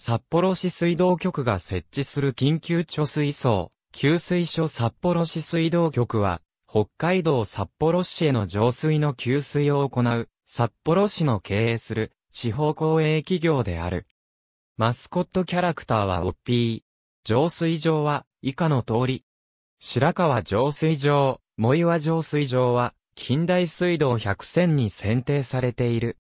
札幌市水道局が設置する緊急貯水槽、給水所札幌市水道局は、北海道札幌市への浄水の給水を行う、札幌市の経営する、地方公営企業である。マスコットキャラクターはオッピー。浄水場は、以下の通り。白川浄水場、藻岩浄水場は、近代水道100選に選定されている。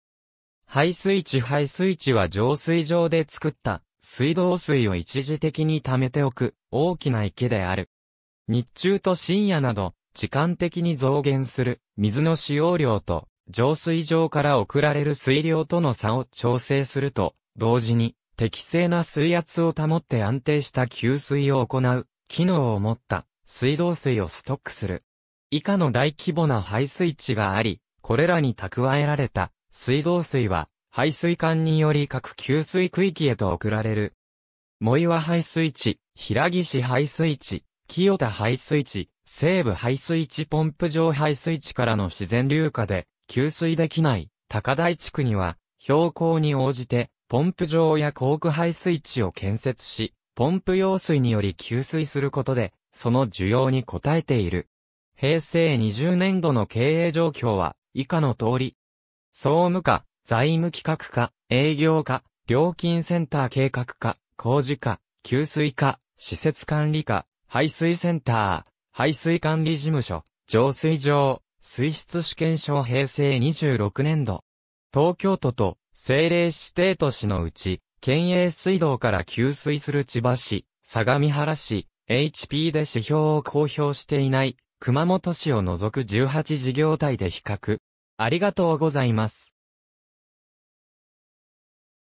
排水池排水池は浄水場で作った水道水を一時的に溜めておく大きな池である。日中と深夜など時間的に増減する水の使用量と浄水場から送られる水量との差を調整すると同時に適正な水圧を保って安定した給水を行う機能を持った水道水をストックする。以下の大規模な排水池があり、これらに蓄えられた水道水は、排水管により各給水区域へと送られる。藻岩排水池、平木市排水池、清田排水池、西部排水池ポンプ場排水池からの自然流下で、給水できない高台地区には、標高に応じて、ポンプ場や航空排水池を建設し、ポンプ用水により給水することで、その需要に応えている。平成20年度の経営状況は、以下の通り、総務課、財務企画課、営業課、料金センター計画課、工事課、給水課、施設管理課、排水センター、排水管理事務所、浄水場、水質試験所平成26年度。東京都と政令指定都市のうち、県営水道から給水する千葉市、相模原市、HP で指標を公表していない、熊本市を除く18事業体で比較。ありがとうございます。